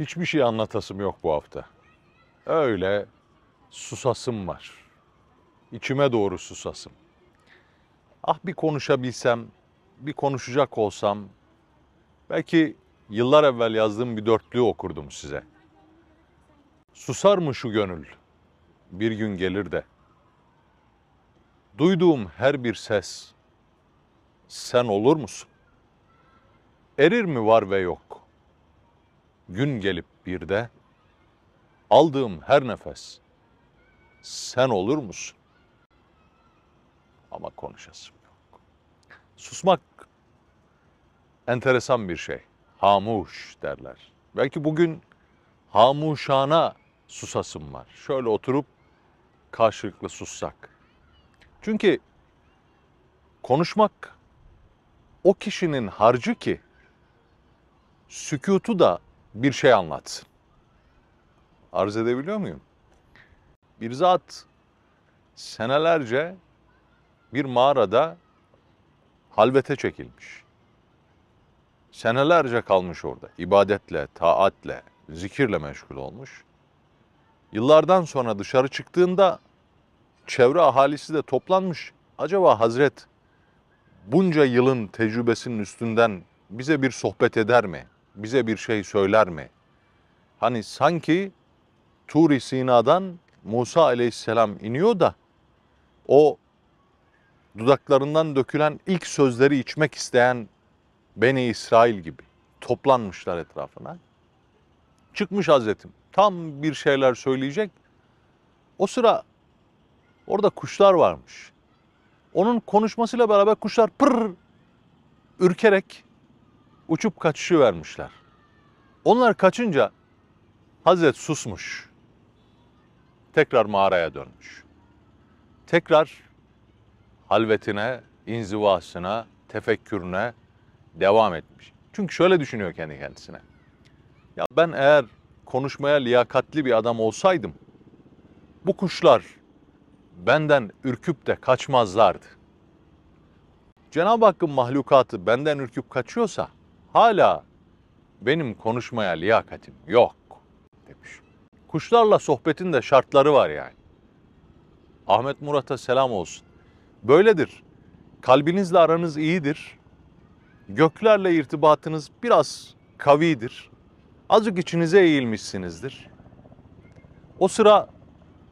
Hiçbir şey anlatasım yok bu hafta. Öyle susasım var. İçime doğru susasım. Ah bir konuşabilsem, bir konuşacak olsam belki yıllar evvel yazdığım bir dörtlüğü okurdum size. Susar mı şu gönül? Bir gün gelir de. Duyduğum her bir ses sen olur musun? Erir mi var ve yok? gün gelip bir de aldığım her nefes sen olur musun? Ama konuşasım yok. Susmak enteresan bir şey. Hamuş derler. Belki bugün hamuşana susasım var. Şöyle oturup karşılıklı sussak. Çünkü konuşmak o kişinin harcı ki sükutu da bir şey anlat. Arz edebiliyor muyum? Bir zat senelerce bir mağarada halvete çekilmiş. Senelerce kalmış orada. ibadetle, taatle, zikirle meşgul olmuş. Yıllardan sonra dışarı çıktığında çevre ahalisi de toplanmış. Acaba Hazret bunca yılın tecrübesinin üstünden bize bir sohbet eder mi bize bir şey söyler mi? Hani sanki Tur-i Sina'dan Musa aleyhisselam iniyor da o dudaklarından dökülen ilk sözleri içmek isteyen Beni İsrail gibi toplanmışlar etrafına. Çıkmış Hazretim tam bir şeyler söyleyecek. O sıra orada kuşlar varmış. Onun konuşmasıyla beraber kuşlar pır ürkerek uçup kaçışı vermişler. Onlar kaçınca Hazret susmuş. Tekrar mağaraya dönmüş. Tekrar halvetine, inzivasına, tefekkürüne devam etmiş. Çünkü şöyle düşünüyor kendi kendisine. Ya ben eğer konuşmaya liyakatli bir adam olsaydım bu kuşlar benden ürküp de kaçmazlardı. Cenab-ı Hakk'ın mahlukatı benden ürküp kaçıyorsa hala benim konuşmaya liyakatim yok demiş. Kuşlarla sohbetin de şartları var yani. Ahmet Murat'a selam olsun. Böyledir. Kalbinizle aranız iyidir. Göklerle irtibatınız biraz kavidir. Azıcık içinize eğilmişsinizdir. O sıra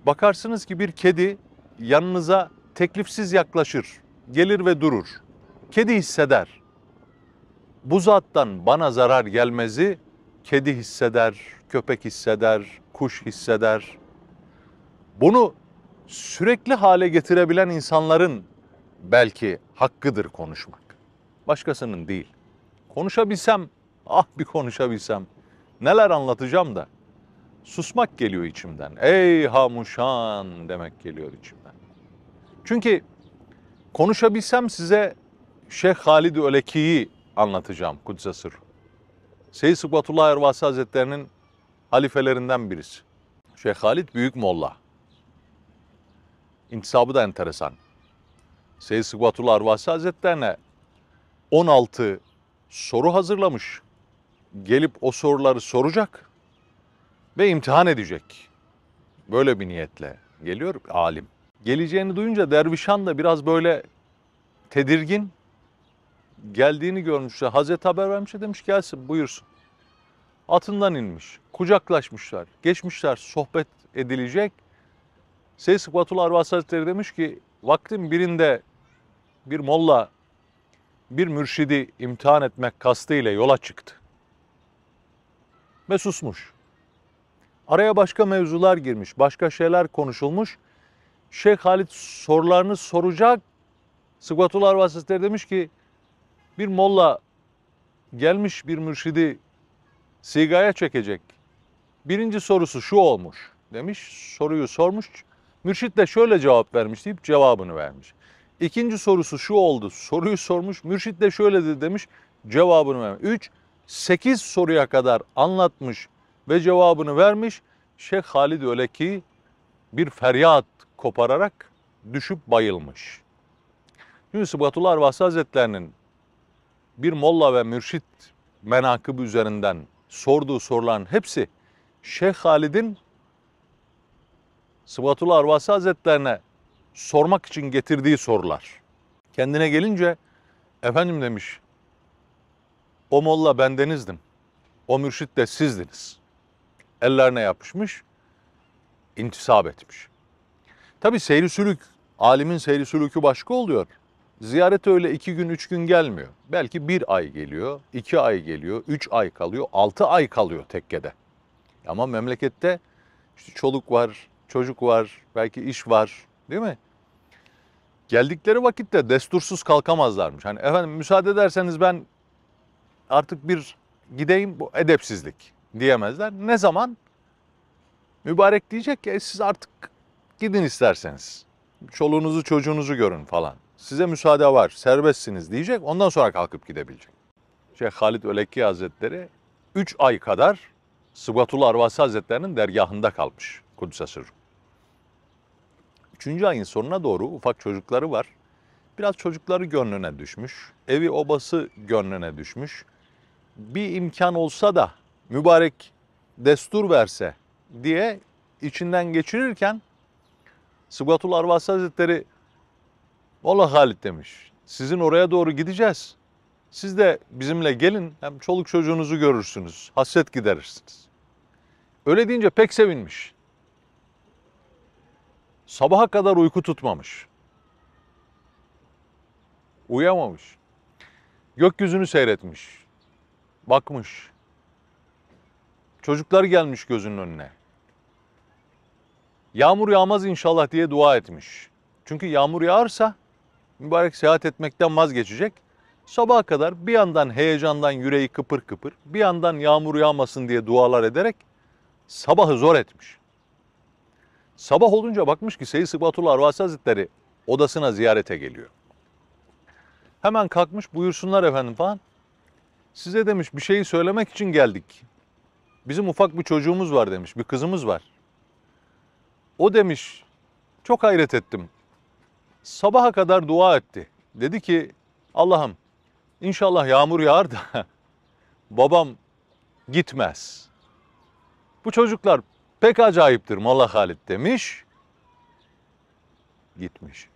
bakarsınız ki bir kedi yanınıza teklifsiz yaklaşır, gelir ve durur. Kedi hisseder bu zattan bana zarar gelmezi kedi hisseder, köpek hisseder, kuş hisseder. Bunu sürekli hale getirebilen insanların belki hakkıdır konuşmak. Başkasının değil. Konuşabilsem, ah bir konuşabilsem neler anlatacağım da susmak geliyor içimden. Ey hamuşan demek geliyor içimden. Çünkü konuşabilsem size Şeyh Halid Öleki'yi anlatacağım Kudüs'e sır. Seyyid Sıkvatullah Ervasi Hazretleri'nin halifelerinden birisi. Şeyh Halid Büyük Molla. İntisabı da enteresan. Seyyid Sıkvatullah Ervasi Hazretlerine 16 soru hazırlamış. Gelip o soruları soracak ve imtihan edecek. Böyle bir niyetle geliyor alim. Geleceğini duyunca dervişan da biraz böyle tedirgin geldiğini görmüşler. Hazreti haber vermiş demiş gelsin buyursun. Atından inmiş. Kucaklaşmışlar. Geçmişler sohbet edilecek. Seyyid Sıfatullah Arvas Hazretleri demiş ki vaktin birinde bir molla bir mürşidi imtihan etmek kastıyla yola çıktı. Ve susmuş. Araya başka mevzular girmiş, başka şeyler konuşulmuş. Şeyh Halit sorularını soracak. Sıfatullah Arvas Hazretleri demiş ki bir molla gelmiş bir mürşidi sigaya çekecek. Birinci sorusu şu olmuş demiş. Soruyu sormuş. Mürşit de şöyle cevap vermiş deyip cevabını vermiş. İkinci sorusu şu oldu. Soruyu sormuş. Mürşit de şöyle dedi demiş. Cevabını vermiş. Üç, sekiz soruya kadar anlatmış ve cevabını vermiş. Şeyh Halid öyle ki bir feryat kopararak düşüp bayılmış. Şimdi Sıbatullah Arvasi Hazretlerinin bir molla ve mürşit menakıbı üzerinden sorduğu soruların hepsi Şeyh Halid'in Sıfatullah Arvasi Hazretlerine sormak için getirdiği sorular. Kendine gelince efendim demiş o molla bendenizdim. O mürşit de sizdiniz. Ellerine yapışmış, intisap etmiş. Tabi seyri sülük, alimin seyri sülükü başka oluyor. Ziyaret öyle iki gün, üç gün gelmiyor. Belki bir ay geliyor, iki ay geliyor, üç ay kalıyor, altı ay kalıyor tekkede. Ama memlekette işte çoluk var, çocuk var, belki iş var değil mi? Geldikleri vakitte destursuz kalkamazlarmış. Hani efendim müsaade ederseniz ben artık bir gideyim bu edepsizlik diyemezler. Ne zaman? Mübarek diyecek ki e, siz artık gidin isterseniz. Çoluğunuzu çocuğunuzu görün falan size müsaade var, serbestsiniz diyecek. Ondan sonra kalkıp gidebilecek. Şeyh Halid Ölekki Hazretleri 3 ay kadar Sıbatul Arvasi Hazretlerinin dergahında kalmış Kudüs'e sır. Üçüncü ayın sonuna doğru ufak çocukları var. Biraz çocukları gönlüne düşmüş. Evi obası gönlüne düşmüş. Bir imkan olsa da mübarek destur verse diye içinden geçirirken Sıbatul Arvasi Hazretleri Valla Halit demiş. Sizin oraya doğru gideceğiz. Siz de bizimle gelin hem çoluk çocuğunuzu görürsünüz. Hasret giderirsiniz. Öyle deyince pek sevinmiş. Sabaha kadar uyku tutmamış. Uyamamış. Gökyüzünü seyretmiş. Bakmış. Çocuklar gelmiş gözünün önüne. Yağmur yağmaz inşallah diye dua etmiş. Çünkü yağmur yağarsa Mübarek seyahat etmekten vazgeçecek. Sabaha kadar bir yandan heyecandan yüreği kıpır kıpır, bir yandan yağmur yağmasın diye dualar ederek sabahı zor etmiş. Sabah olunca bakmış ki Seyyid Sıbatullah Arvasi Hazretleri odasına ziyarete geliyor. Hemen kalkmış buyursunlar efendim falan. Size demiş bir şeyi söylemek için geldik. Bizim ufak bir çocuğumuz var demiş, bir kızımız var. O demiş, çok hayret ettim sabaha kadar dua etti. Dedi ki Allah'ım inşallah yağmur yağar da babam gitmez. Bu çocuklar pek acayiptir Molla Halit demiş. Gitmiş.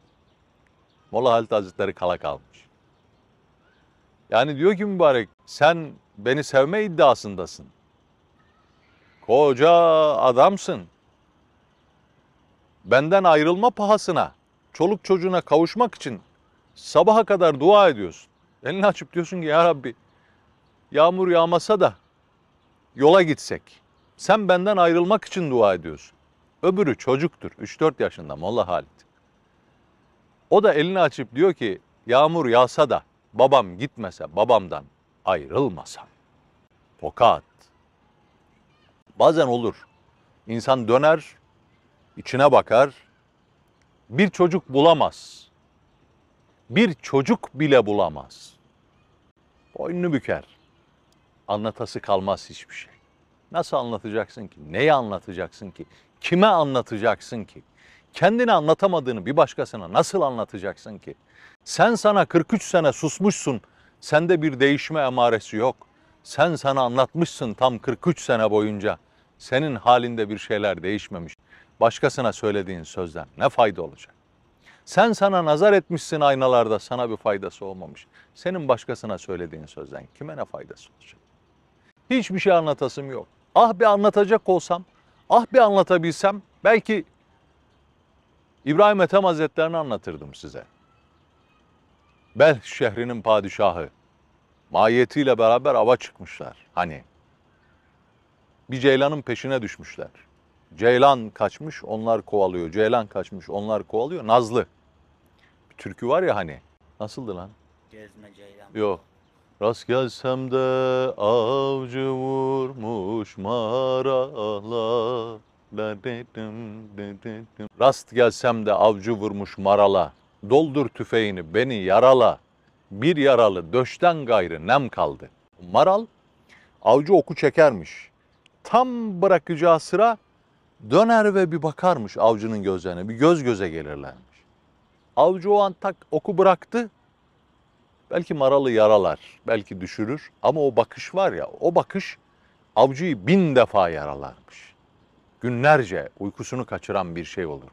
Molla Halit Hazretleri kala kalmış. Yani diyor ki mübarek sen beni sevme iddiasındasın. Koca adamsın. Benden ayrılma pahasına çoluk çocuğuna kavuşmak için sabaha kadar dua ediyorsun. Elini açıp diyorsun ki ya Rabbi yağmur yağmasa da yola gitsek. Sen benden ayrılmak için dua ediyorsun. Öbürü çocuktur. 3-4 yaşında Molla Halit. O da elini açıp diyor ki yağmur yağsa da babam gitmese babamdan ayrılmasam. Tokat. Bazen olur. İnsan döner, içine bakar, bir çocuk bulamaz. Bir çocuk bile bulamaz. Boynunu büker. Anlatası kalmaz hiçbir şey. Nasıl anlatacaksın ki? Neyi anlatacaksın ki? Kime anlatacaksın ki? Kendini anlatamadığını bir başkasına nasıl anlatacaksın ki? Sen sana 43 sene susmuşsun. Sende bir değişme emaresi yok. Sen sana anlatmışsın tam 43 sene boyunca. Senin halinde bir şeyler değişmemiş başkasına söylediğin sözden ne fayda olacak? Sen sana nazar etmişsin aynalarda sana bir faydası olmamış. Senin başkasına söylediğin sözden kime ne faydası olacak? Hiçbir şey anlatasım yok. Ah bir anlatacak olsam, ah bir anlatabilsem belki İbrahim Ethem Hazretlerini anlatırdım size. Bel şehrinin padişahı. Mahiyetiyle beraber ava çıkmışlar. Hani bir ceylanın peşine düşmüşler. Ceylan kaçmış onlar kovalıyor. Ceylan kaçmış onlar kovalıyor. Nazlı. Bir türkü var ya hani. Nasıldı lan? Gezme Ceylan. Yok. Rast gelsem de avcı vurmuş marala. Rast gelsem de avcı vurmuş marala. Doldur tüfeğini beni yarala. Bir yaralı döşten gayrı nem kaldı. Maral avcı oku çekermiş. Tam bırakacağı sıra Döner ve bir bakarmış avcının gözlerine. Bir göz göze gelirlermiş. Avcı o an tak oku bıraktı. Belki maralı yaralar, belki düşürür ama o bakış var ya, o bakış avcıyı bin defa yaralarmış. Günlerce uykusunu kaçıran bir şey olurmuş.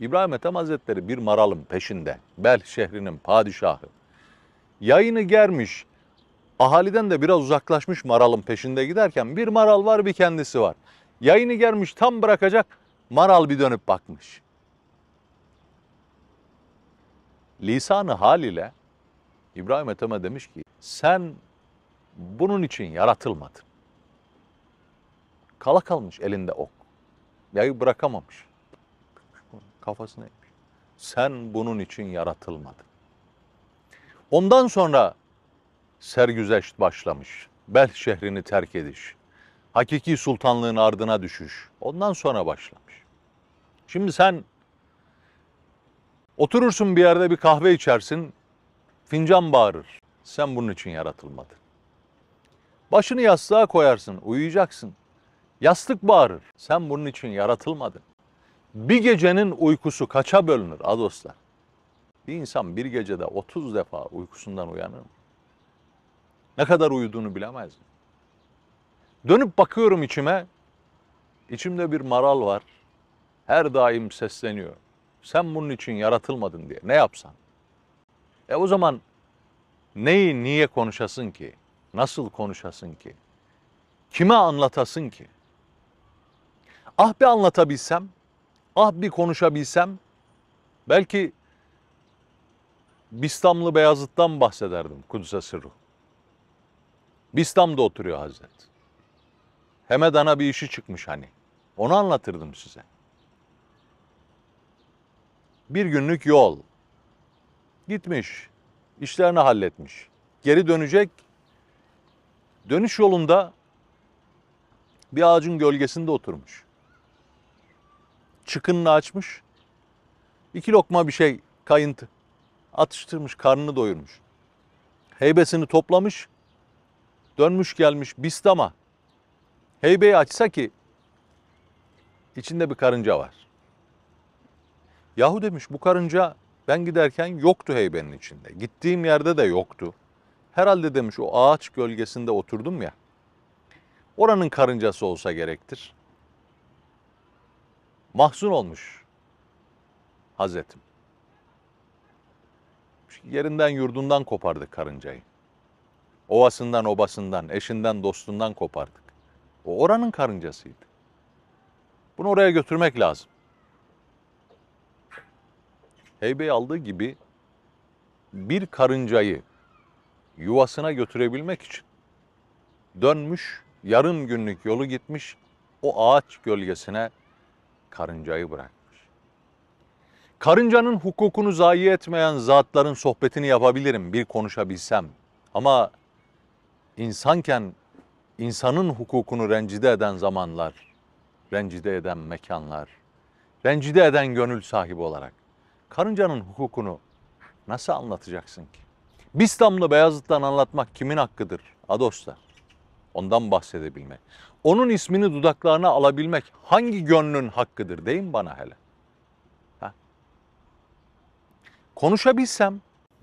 İbrahim Ethem Hazretleri bir maralın peşinde, Bel şehrinin padişahı. Yayını germiş, ahaliden de biraz uzaklaşmış maralın peşinde giderken bir maral var bir kendisi var. Yayını gelmiş tam bırakacak. Maral bir dönüp bakmış. Lisanı hal ile İbrahim Ethem'e demiş ki sen bunun için yaratılmadın. Kala kalmış elinde ok. Yayı bırakamamış. Kafasına etmiş. Sen bunun için yaratılmadın. Ondan sonra sergüzeşt başlamış. Bel şehrini terk ediş hakiki sultanlığın ardına düşüş. Ondan sonra başlamış. Şimdi sen oturursun bir yerde bir kahve içersin, fincan bağırır. Sen bunun için yaratılmadın. Başını yastığa koyarsın, uyuyacaksın. Yastık bağırır. Sen bunun için yaratılmadın. Bir gecenin uykusu kaça bölünür a dostlar? Bir insan bir gecede 30 defa uykusundan uyanır mı? Ne kadar uyuduğunu bilemez mi? Dönüp bakıyorum içime. İçimde bir maral var. Her daim sesleniyor. Sen bunun için yaratılmadın diye. Ne yapsan? E o zaman neyi niye konuşasın ki? Nasıl konuşasın ki? Kime anlatasın ki? Ah bir anlatabilsem, ah bir konuşabilsem belki Bistamlı Beyazıt'tan bahsederdim Kudüs'e sırrı. Bistam'da oturuyor Hazret. Hemedan'a bir işi çıkmış hani. Onu anlatırdım size. Bir günlük yol. Gitmiş. işlerini halletmiş. Geri dönecek. Dönüş yolunda bir ağacın gölgesinde oturmuş. Çıkınını açmış. İki lokma bir şey kayıntı. Atıştırmış, karnını doyurmuş. Heybesini toplamış. Dönmüş gelmiş Bistam'a heybeyi açsa ki içinde bir karınca var. Yahu demiş bu karınca ben giderken yoktu heybenin içinde. Gittiğim yerde de yoktu. Herhalde demiş o ağaç gölgesinde oturdum ya. Oranın karıncası olsa gerektir. Mahzun olmuş Hazretim. Yerinden yurdundan kopardık karıncayı. Ovasından obasından, eşinden dostundan kopardık. O oranın karıncasıydı. Bunu oraya götürmek lazım. Heybe aldığı gibi bir karıncayı yuvasına götürebilmek için dönmüş, yarım günlük yolu gitmiş, o ağaç gölgesine karıncayı bırakmış. Karıncanın hukukunu zayi etmeyen zatların sohbetini yapabilirim bir konuşabilsem. Ama insanken insanın hukukunu rencide eden zamanlar, rencide eden mekanlar, rencide eden gönül sahibi olarak karıncanın hukukunu nasıl anlatacaksın ki? Bistamlı Beyazıt'tan anlatmak kimin hakkıdır? Ados'ta. Ondan bahsedebilmek. Onun ismini dudaklarına alabilmek hangi gönlün hakkıdır deyin bana hele. Ha? Konuşabilsem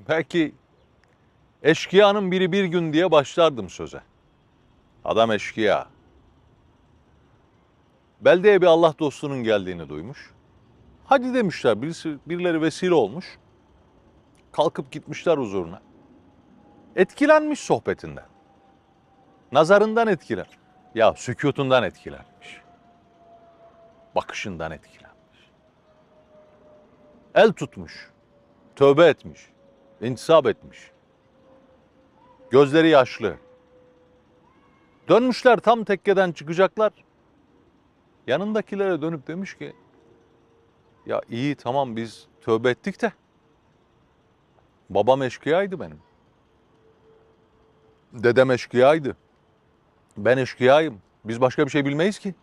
belki eşkıyanın biri bir gün diye başlardım söze. Adam eşkıya. Beldeye bir Allah dostunun geldiğini duymuş. Hadi demişler birisi, birileri vesile olmuş. Kalkıp gitmişler huzuruna. Etkilenmiş sohbetinden. Nazarından etkilen. Ya sükutundan etkilenmiş. Bakışından etkilenmiş. El tutmuş. Tövbe etmiş. intisap etmiş. Gözleri yaşlı. Dönmüşler tam tekkeden çıkacaklar. Yanındakilere dönüp demiş ki ya iyi tamam biz tövbe ettik de babam eşkıyaydı benim. Dedem eşkıyaydı. Ben eşkıyayım. Biz başka bir şey bilmeyiz ki.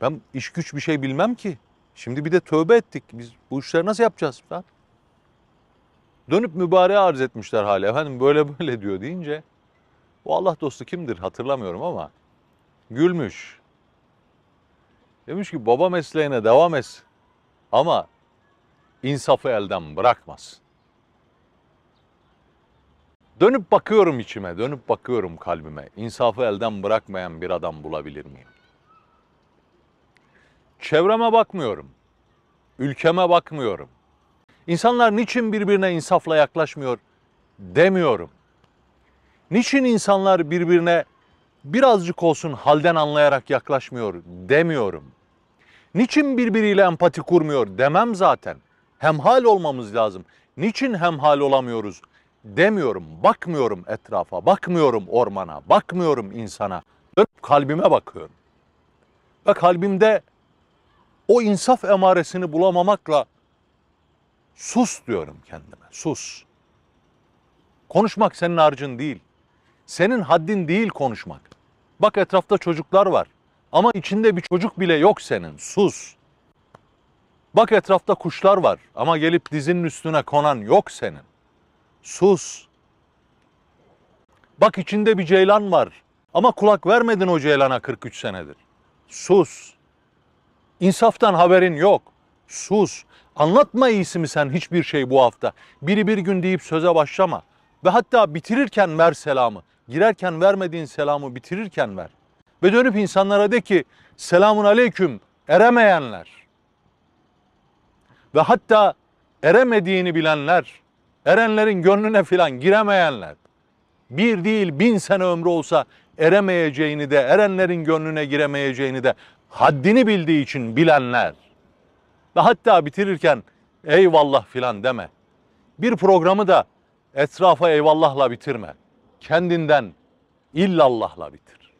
Ben iş güç bir şey bilmem ki. Şimdi bir de tövbe ettik. Biz bu işleri nasıl yapacağız? Ben? Dönüp mübareğe arz etmişler hali. Efendim böyle böyle diyor deyince bu Allah dostu kimdir hatırlamıyorum ama gülmüş. Demiş ki baba mesleğine devam et ama insafı elden bırakmaz. Dönüp bakıyorum içime, dönüp bakıyorum kalbime. İnsafı elden bırakmayan bir adam bulabilir miyim? Çevreme bakmıyorum. Ülkeme bakmıyorum. İnsanlar niçin birbirine insafla yaklaşmıyor demiyorum. Niçin insanlar birbirine birazcık olsun halden anlayarak yaklaşmıyor demiyorum. Niçin birbiriyle empati kurmuyor demem zaten. Hemhal olmamız lazım. Niçin hemhal olamıyoruz demiyorum. Bakmıyorum etrafa, bakmıyorum ormana, bakmıyorum insana. Dönüp kalbime bakıyorum. Ve kalbimde o insaf emaresini bulamamakla sus diyorum kendime, sus. Konuşmak senin harcın değil. Senin haddin değil konuşmak. Bak etrafta çocuklar var ama içinde bir çocuk bile yok senin. Sus. Bak etrafta kuşlar var ama gelip dizinin üstüne konan yok senin. Sus. Bak içinde bir ceylan var ama kulak vermedin o ceylana 43 senedir. Sus. İnsaftan haberin yok. Sus. Anlatma iyisi mi sen hiçbir şey bu hafta? Biri bir gün deyip söze başlama. Ve hatta bitirirken ver selamı girerken vermediğin selamı bitirirken ver. Ve dönüp insanlara de ki selamun aleyküm eremeyenler ve hatta eremediğini bilenler, erenlerin gönlüne filan giremeyenler, bir değil bin sene ömrü olsa eremeyeceğini de, erenlerin gönlüne giremeyeceğini de haddini bildiği için bilenler ve hatta bitirirken eyvallah filan deme. Bir programı da etrafa eyvallahla bitirme kendinden illallahla bitir.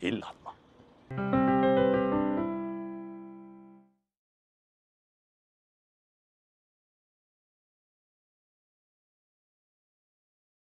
İllallah.